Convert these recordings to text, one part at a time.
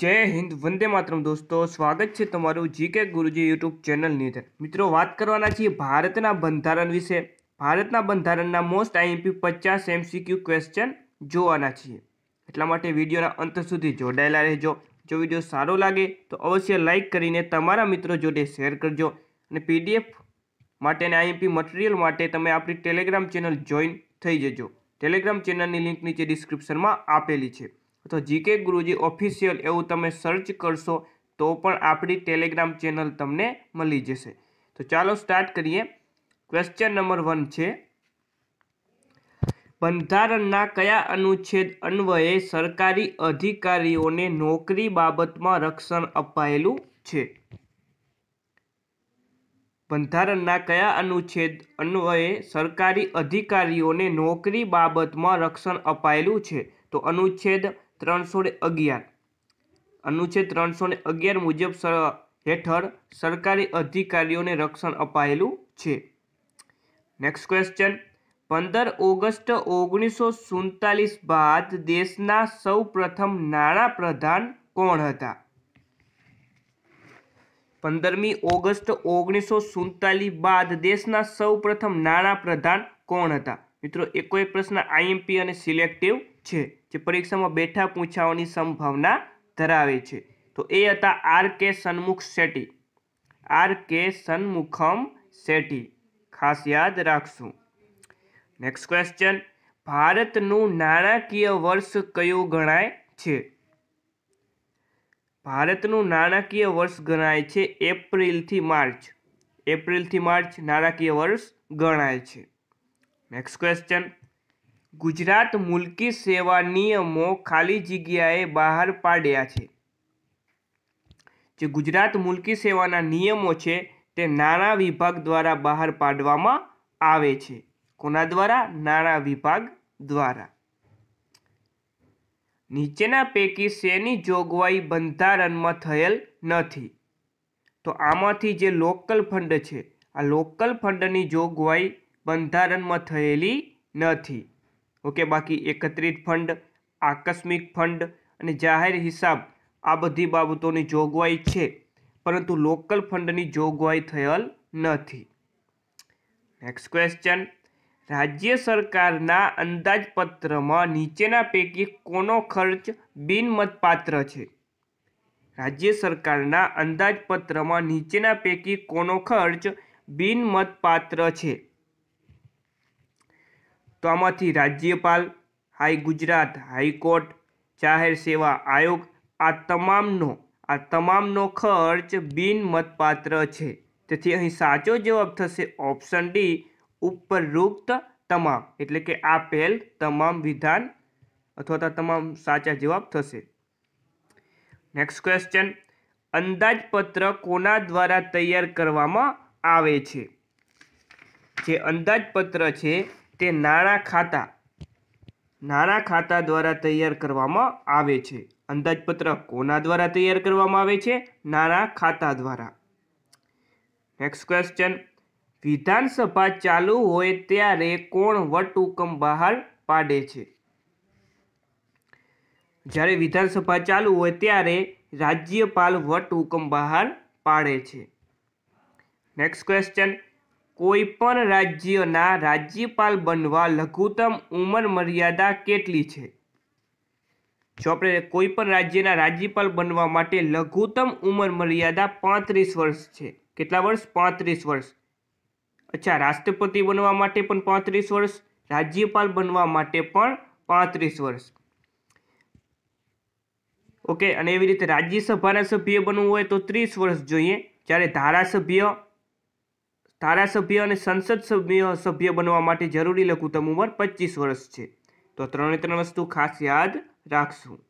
જય હિન્દ વંદે માતરમ દોસ્તો સ્વાગત છે તમારું જી કે ગુરુજી યુટ્યુબ ચેનલની અંદર મિત્રો વાત કરવાના છીએ ભારતના બંધારણ વિશે ભારતના બંધારણના મોસ્ટ આઈએમપી પચાસ એમસીક્યુ ક્વેશ્ચન જોવાના છીએ એટલા માટે વિડીયોના અંત સુધી જોડાયેલા રહેજો જો વિડીયો સારો લાગે તો અવશ્ય લાઇક કરીને તમારા મિત્રો જોડે શેર કરજો અને પીડીએફ માટે અને આઈએમપી મટીરિયલ માટે તમે આપણી ટેલિગ્રામ ચેનલ જોઈન થઈ જજો ટેલિગ્રામ ચેનલની લિંક નીચે ડિસ્ક્રિપ્શનમાં આપેલી છે તો જીકે ગુરુજી ઓફિશિયલ એવું તમે સર્ચ કરશો તો પણ આપણી ટેલિગ્રામ ચેનલ તમને મળી જશે તો ચાલો સ્ટાર્ટ કરીએ ક્વેશ્ચન નંબર વન છે બંધારણના કયા અનુચ્છેદ અન્વયે સરકારી અધિકારીઓને નોકરી બાબતમાં રક્ષણ અપાયેલું છે બંધારણના કયા અનુચ્છેદ અન્વયે સરકારી અધિકારીઓને નોકરી બાબતમાં રક્ષણ અપાયેલું છે તો અનુચ્છેદ ત્રણસો ને અગિયાર અનુચ્છેદ ત્રણસો ને અગિયાર મુજબ હેઠળ સરકારી અધિકારીઓને રક્ષણ અપાયેલું છે નેક્સ્ટ ક્વેશ્ચન પંદર ઓગસ્ટ ઓગણીસો સુડતાલીસ બાદ દેશના સૌ પ્રથમ નાણાં પ્રધાન કોણ હતા પંદરમી ઓગસ્ટ ઓગણીસો સુડતાલીસ બાદ દેશના સૌ પ્રથમ નાણાં પ્રધાન કોણ હતા મિત્રો એકો એક પ્રશ્ન આઈએમપી અને સિલેક્ટિવ છે જે પરીક્ષામાં બેઠા પૂછાવાની સંભાવના ધરાવે છે તો એ હતા આર કે સન્મુખ શેટ્ટી આર કે સન્મુખમ શેટ્ટી ખાસ યાદ રાખશું નેક્સ્ટ ક્વેશ્ચન ભારતનું નાણાકીય વર્ષ કયું ગણાય છે ભારતનું નાણાકીય વર્ષ ગણાય છે એપ્રિલથી માર્ચ એપ્રિલથી માર્ચ નાણાકીય વર્ષ ગણાય છે નેક્સ્ટ ક્વેશ્ચન ગુજરાત મુલકી સેવા નિયમો ખાલી જગ્યાએ બહાર પાડ્યા છે જે ગુજરાત મુલકી સેવાના નિયમો છે તે નાણાં વિભાગ દ્વારા બહાર પાડવામાં આવે છે કોના દ્વારા નાણાં વિભાગ દ્વારા નીચેના પૈકી શેની જોગવાઈ બંધારણમાં થયેલ નથી તો આમાંથી જે લોકલ ફંડ છે આ લોકલ ફંડની જોગવાઈ બંધારણમાં થયેલી નથી ઓકે બાકી એકત્રિત ફંડ આકસ્મિક ફંડ અને જાહેર હિસાબ આ બધી બાબતોની જોગવાઈ છે પરંતુ લોકલ ફંડની જોગવાઈ થયેલ નથી નેક્સ્ટ ક્વેશ્ચન રાજ્ય સરકારના અંદાજપત્રમાં નીચેના પૈકી કોનો ખર્ચ બિનમતપાત્ર છે રાજ્ય સરકારના અંદાજપત્રમાં નીચેના પૈકી કોનો ખર્ચ બિનમતપાત્ર છે તો આમાંથી રાજ્યપાલ હાઈ ગુજરાત હાઈકોર્ટ જાહેર સેવા આયોગ આ તમામનો આ તમામનો ખર્ચ બિનમતપાત્ર છે તેથી અહીં સાચો જવાબ થશે ઓપ્શન ડી ઉપરોક્ત તમામ એટલે કે આ પહેલ તમામ વિધાન અથવા તો તમામ સાચા જવાબ થશે નેક્સ્ટ ક્વેશ્ચન અંદાજપત્ર કોના દ્વારા તૈયાર કરવામાં આવે છે જે અંદાજપત્ર છે તે નાણાં ખાતા નાણાં ખાતા દ્વારા તૈયાર કરવામાં આવે છે અંદાજપત્ર કોના દ્વારા તૈયાર કરવામાં આવે છે નાણાં ખાતા દ્વારા નેક્સ્ટ ક્વેશ્ચન વિધાનસભા ચાલુ હોય ત્યારે કોણ વટહુકમ બહાર પાડે છે જ્યારે વિધાનસભા ચાલુ હોય ત્યારે રાજ્યપાલ વટહુકમ બહાર પાડે છે નેક્સ્ટ ક્વેશ્ચન કોઈપણ રાજ્યના રાજ્યપાલ બનવા લઘુત્તમ ઉંમર મર્યાદા કેટલી છે જો આપણે કોઈપણ રાજ્યના રાજ્યપાલ બનવા માટે લઘુત્તમ ઉંમર મર્યાદા પાંત્રીસ વર્ષ છે કેટલા વર્ષ પાંત્રીસ વર્ષ અચ્છા રાષ્ટ્રપતિ બનવા માટે પણ પાંત્રીસ વર્ષ રાજ્યપાલ બનવા માટે પણ પાંત્રીસ વર્ષ ઓકે અને એવી રીતે રાજ્યસભાના સભ્ય બનવું હોય તો ત્રીસ વર્ષ જોઈએ જ્યારે ધારાસભ્ય ધારાસભ્ય અને સંસદ સભ્ય સભ્ય બનવા માટે જરૂરી લઘુત્તમ ઉંમર પચીસ વર્ષ છે તો ત્રણે ત્રણ વસ્તુ ખાસ યાદ રાખશું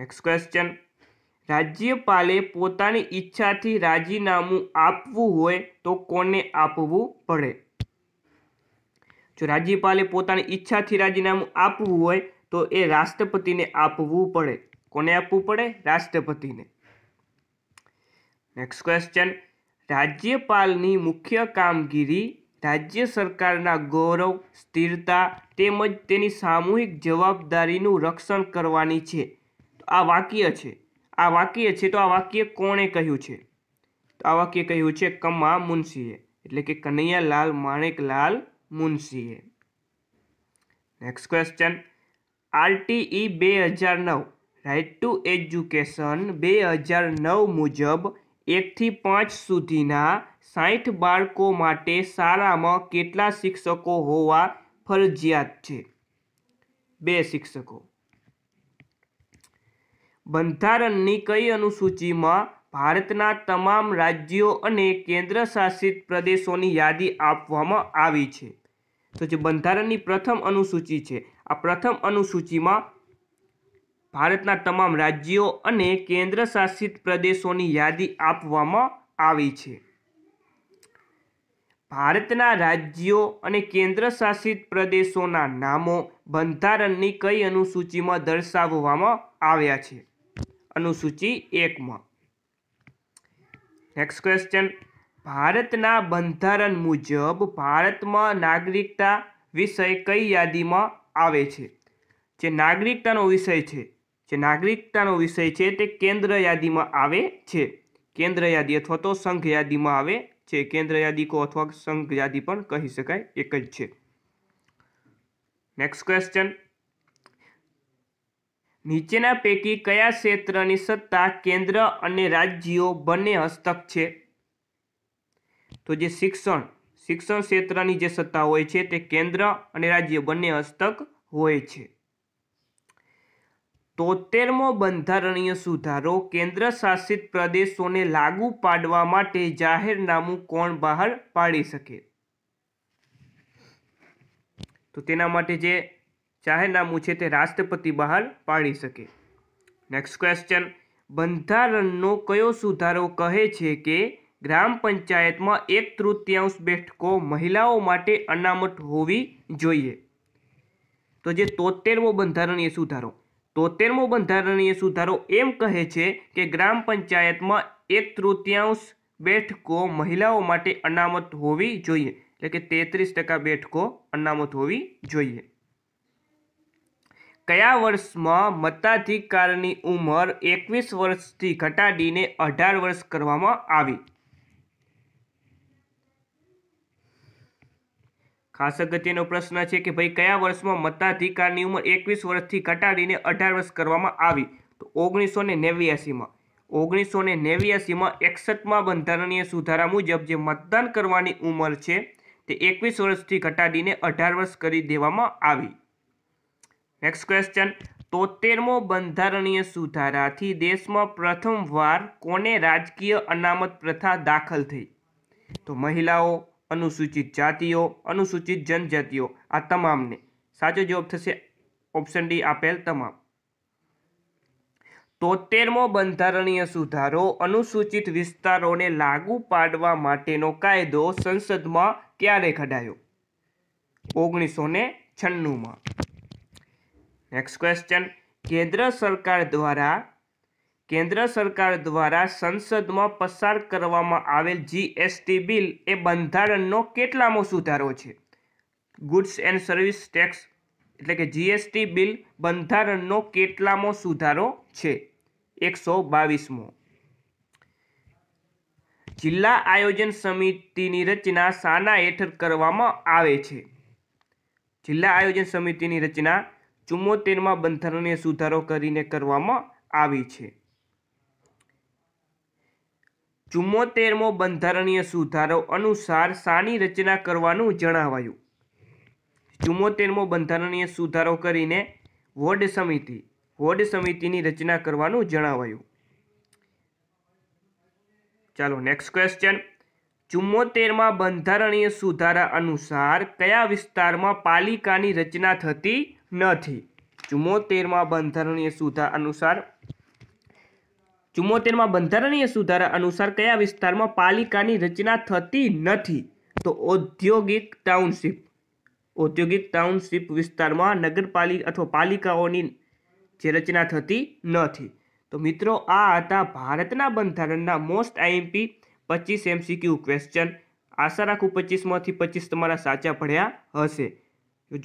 નેક્સ્ટ ક્વેશ્ચન રાજ્યપાલે પોતાની ઈચ્છાથી રાજીનામું આપવું હોય તો કોને આપવું પડે જો રાજ્યપાલે પોતાની ઈચ્છાથી રાજીનામું આપવું હોય તો એ રાષ્ટ્રપતિને આપવું પડે કોને આપવું પડે રાષ્ટ્રપતિને નેક્સ્ટ ક્વેશ્ચન રાજ્યપાલની મુખ્ય કામગીરી રાજ્ય સરકારના ગૌરવ સ્થિરતા તેમજ તેની સામૂહિક જવાબદારીનું રક્ષણ કરવાની છે આ વાક્ય છે આ વાક્ય છે તો આ વાક્ય કોણે કહ્યું છે તો આ વાક્ય કહ્યું છે કમા મુનશીએ એટલે કે કનૈયાલાલ માણેકલાલ મુનશીએ નેક્સ્ટ ક્વેશ્ચન આરટીઈ બે હજાર નવ રાઇટ ટુ એજ્યુકેશન બે હજાર નવ મુજબ એકથી પાંચ સુધીના સાઠ બાળકો માટે શાળામાં કેટલા શિક્ષકો હોવા ફરજિયાત છે બે શિક્ષકો બંધારણની કઈ અનુસૂચિમાં ભારતના તમામ રાજ્યો અને કેન્દ્ર શાસિત પ્રદેશોની યાદી આપવામાં આવી છે તો જે બંધારણની પ્રથમ અનુસૂચિ છે આ પ્રથમ અનુસૂચિમાં ભારતના તમામ રાજ્યો અને કેન્દ્ર શાસિત પ્રદેશોની યાદી આપવામાં આવી છે ભારતના રાજ્યો અને કેન્દ્ર શાસિત પ્રદેશોના નામો બંધારણની કઈ અનુસૂચિમાં દર્શાવવામાં આવ્યા છે અનુસૂચિ એકમાં નેક્સ્ટ ક્વેશ્ચન ભારતના બંધારણ મુજબ ભારતમાં નાગરિકતા વિષય કઈ યાદીમાં આવે છે જે નાગરિકતાનો વિષય છે જે નાગરિકતાનો વિષય છે તે કેન્દ્ર યાદીમાં આવે છે કેન્દ્ર યાદી અથવા તો સંઘ યાદીમાં આવે છે કેન્દ્ર યાદી કો અથવા સંઘ યાદી પણ કહી શકાય એક જ છે નેક્સ્ટ ક્વેશ્ચન નીચેના પૈકી કયા ક્ષેત્રની સત્તા કેન્દ્ર અને રાજ્યો બંને હસ્તક છે તો જે શિક્ષણ શિક્ષણ ક્ષેત્રની જે સત્તા હોય છે તે કેન્દ્ર અને રાજ્ય બંને હસ્તક હોય છે તોતેરમો બંધારણીય સુધારો કેન્દ્ર શાસિત પ્રદેશોને લાગુ પાડવા માટે જાહેરનામું કોણ બહાર પાડી શકે તો તેના માટે જે જાહેરનામું છે તે રાષ્ટ્રપતિ બહાર પાડી શકે નેક્સ્ટ ક્વેશ્ચન બંધારણનો કયો સુધારો કહે છે કે ગ્રામ પંચાયતમાં એક તૃતીયાંશ બેઠકો મહિલાઓ માટે અનામત હોવી જોઈએ તો જે તોતેરમો બંધારણીય સુધારો તોતેરમો બંધારણીય સુધારો એમ કહે છે કે ગ્રામ પંચાયતમાં એક તૃતીયાંશ બેઠકો મહિલાઓ માટે અનામત હોવી જોઈએ એટલે કે તેત્રીસ ટકા બેઠકો અનામત હોવી જોઈએ કયા વર્ષમાં મતાધિકારની ઉંમર એકવીસ વર્ષથી ઘટાડીને અઢાર વર્ષ કરવામાં આવી ખાસ અગત્યનો પ્રશ્ન છે કે ભાઈ કયા વર્ષમાં મતાધિકારની ઉંમર એકવીસ વર્ષથી ઘટાડીને અઢાર વર્ષ કરવામાં આવી તો ઓગણીસો ને નેવ્યાસીમાં ઓગણીસો ને નેવ્યાસીમાં એકસઠમાં બંધારણીય સુધારા મુજબ જે મતદાન કરવાની ઉંમર છે તે એકવીસ વર્ષથી ઘટાડીને અઢાર વર્ષ કરી દેવામાં આવી નેક્સ્ટ ક્વેશ્ચન તોતેરમો બંધારણીય સુધારાથી દેશમાં પ્રથમવાર કોને રાજકીય અનામત પ્રથા દાખલ થઈ તો મહિલાઓ અનુસૂચિત જાતિઓ અનુસૂચિત જનજાતિઓ આ તમામને સાચો જવાબ થશે ઓપ્શન ડી આપેલ તમામ તોતેરમો બંધારણીય સુધારો અનુસૂચિત વિસ્તારોને લાગુ પાડવા માટેનો કાયદો સંસદમાં ક્યારે ઘડાયો ઓગણીસો ને છન્નુંમાં નેક્સ્ટ ક્વેશ્ચન કેન્દ્ર સરકાર દ્વારા કેન્દ્ર સરકાર દ્વારા સંસદમાં પસાર કરવામાં આવેલ જીએસટી બિલ એ બંધારણનો કેટલામો સુધારો છે ગુડ્સ એન્ડ સર્વિસ ટેક્સ એટલે કે જીએસટી બિલ બંધારણનો કેટલામો સુધારો છે એકસો બાવીસમો જિલ્લા આયોજન સમિતિની રચના શાના હેઠળ કરવામાં આવે છે જિલ્લા આયોજન સમિતિની રચના ચુમ્મોતેરમાં બંધારણીય સુધારો કરીને કરવામાં આવી છે ચુમ્મોતેરમો બંધારણીય સુધારો અનુસાર શાની રચના કરવાનું જણાવાયું ચુમ્મોતેરમો બંધારણીય સુધારો કરીને વોર્ડ સમિતિ વોર્ડ સમિતિની રચના કરવાનું જણાવાયું ચાલો નેક્સ્ટ ક્વેશ્ચન ચુમ્મોતેરમાં બંધારણીય સુધારા અનુસાર કયા વિસ્તારમાં પાલિકાની રચના થતી નથી ચુમ્મોતેરમાં બંધારણીય સુધારા અનુસાર ચુંમોતેરમાં બંધારણીય સુધારા અનુસાર કયા વિસ્તારમાં પાલિકાની રચના થતી નથી તો ઔદ્યોગિક ટાઉનશીપ ઔદ્યોગિક ટાઉનશીપ વિસ્તારમાં નગરપાલિકા અથવા પાલિકાઓની જે રચના થતી નથી તો મિત્રો આ હતા ભારતના બંધારણના મોસ્ટ આઈએમપી પચીસ એમસીક્યુ ક્વેશ્ચન આશા રાખું પચીસમાંથી પચીસ તમારા સાચા ભણ્યા હશે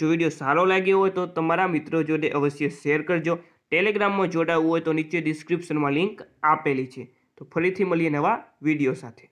જો વિડીયો સારો લાગ્યો હોય તો તમારા મિત્રો જોડે અવશ્ય શેર કરજો ટેલિગ્રામમાં જોડાવવું હોય તો નીચે ડિસ્ક્રિપ્શનમાં લિંક આપેલી છે તો ફરીથી મળીએ નવા વિડીયો સાથે